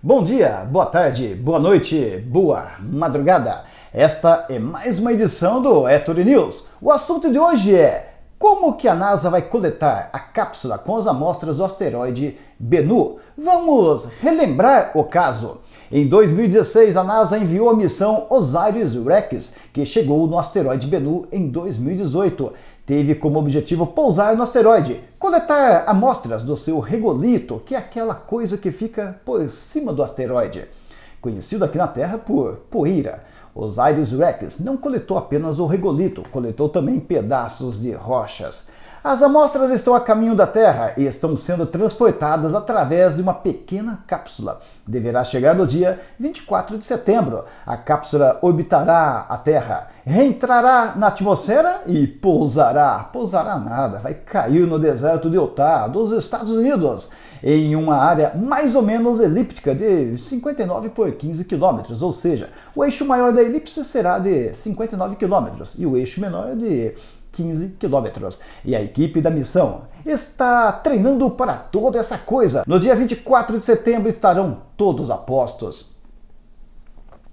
Bom dia, boa tarde, boa noite, boa madrugada. Esta é mais uma edição do Ettore News. O assunto de hoje é como que a NASA vai coletar a cápsula com as amostras do asteroide Bennu? Vamos relembrar o caso. Em 2016, a NASA enviou a missão OSIRIS-REx, que chegou no asteroide Bennu em 2018. Teve como objetivo pousar no asteroide, coletar amostras do seu regolito, que é aquela coisa que fica por cima do asteroide conhecido aqui na Terra por poeira. Osiris Rex não coletou apenas o regolito, coletou também pedaços de rochas. As amostras estão a caminho da Terra e estão sendo transportadas através de uma pequena cápsula. Deverá chegar no dia 24 de setembro. A cápsula orbitará a Terra, reentrará na atmosfera e pousará. Pousará nada, vai cair no deserto de Utah, dos Estados Unidos em uma área mais ou menos elíptica de 59 por 15 km, ou seja, o eixo maior da elipse será de 59 km e o eixo menor é de 15 quilômetros. E a equipe da missão está treinando para toda essa coisa. No dia 24 de setembro estarão todos apostos.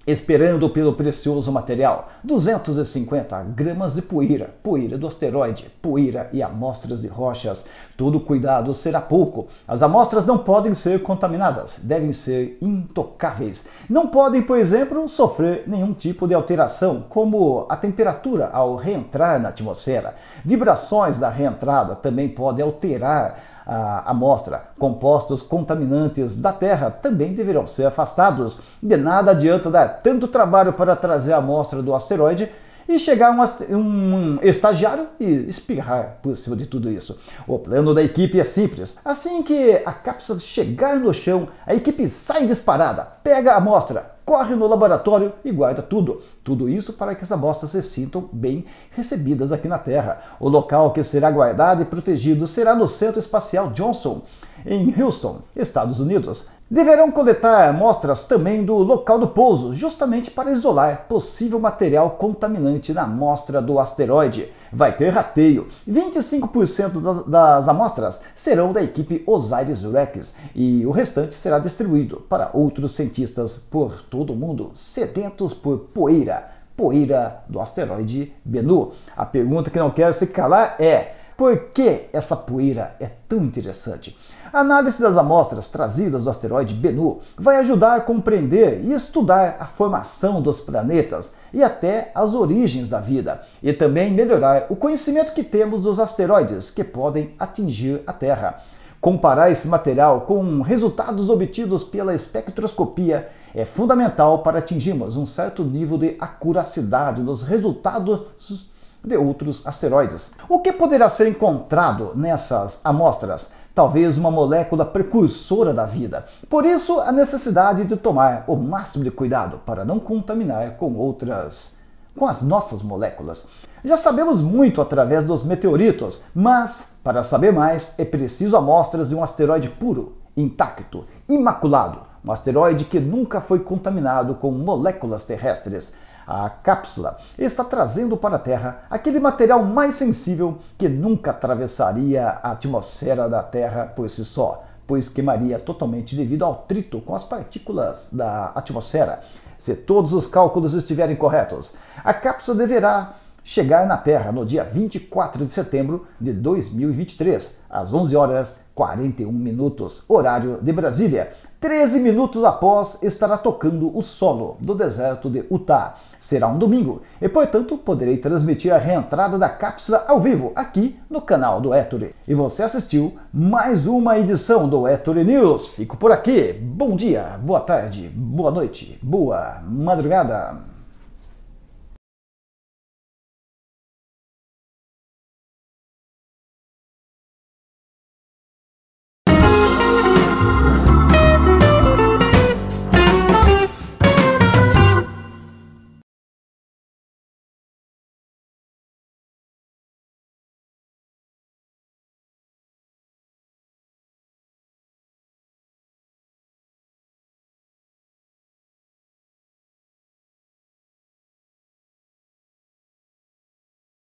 Esperando pelo precioso material, 250 gramas de poeira, poeira do asteroide, poeira e amostras de rochas. Todo cuidado será pouco. As amostras não podem ser contaminadas, devem ser intocáveis. Não podem, por exemplo, sofrer nenhum tipo de alteração, como a temperatura ao reentrar na atmosfera. Vibrações da reentrada também podem alterar a amostra. Compostos contaminantes da terra também deverão ser afastados. De nada adianta dar tanto trabalho para trazer a amostra do asteroide e chegar um, um estagiário e espirrar por cima de tudo isso. O plano da equipe é simples. Assim que a cápsula chegar no chão, a equipe sai disparada, pega a amostra, corre no laboratório e guarda tudo. Tudo isso para que as amostras se sintam bem recebidas aqui na Terra. O local que será guardado e protegido será no Centro Espacial Johnson em Houston, Estados Unidos, deverão coletar amostras também do local do pouso, justamente para isolar possível material contaminante na amostra do asteroide. Vai ter rateio. 25% das, das amostras serão da equipe Osiris-Rex e o restante será distribuído para outros cientistas por todo o mundo, sedentos por poeira. Poeira do asteroide Bennu. A pergunta que não quer se calar é: por que essa poeira é tão interessante? A análise das amostras trazidas do asteroide Bennu vai ajudar a compreender e estudar a formação dos planetas e até as origens da vida, e também melhorar o conhecimento que temos dos asteroides que podem atingir a Terra. Comparar esse material com resultados obtidos pela espectroscopia é fundamental para atingirmos um certo nível de acuracidade nos resultados de outros asteroides. O que poderá ser encontrado nessas amostras? Talvez uma molécula precursora da vida. Por isso, a necessidade de tomar o máximo de cuidado para não contaminar com outras, com as nossas moléculas. Já sabemos muito através dos meteoritos, mas para saber mais é preciso amostras de um asteroide puro, intacto, imaculado, um asteroide que nunca foi contaminado com moléculas terrestres a cápsula está trazendo para a Terra aquele material mais sensível que nunca atravessaria a atmosfera da Terra por si só, pois queimaria totalmente devido ao trito com as partículas da atmosfera. Se todos os cálculos estiverem corretos, a cápsula deverá chegar na Terra no dia 24 de setembro de 2023, às 11 horas 41 minutos, horário de Brasília. 13 minutos após estará tocando o solo do deserto de Utah. Será um domingo e, portanto, poderei transmitir a reentrada da cápsula ao vivo aqui no canal do Ettore. E você assistiu mais uma edição do Ettore News. Fico por aqui. Bom dia, boa tarde, boa noite, boa madrugada.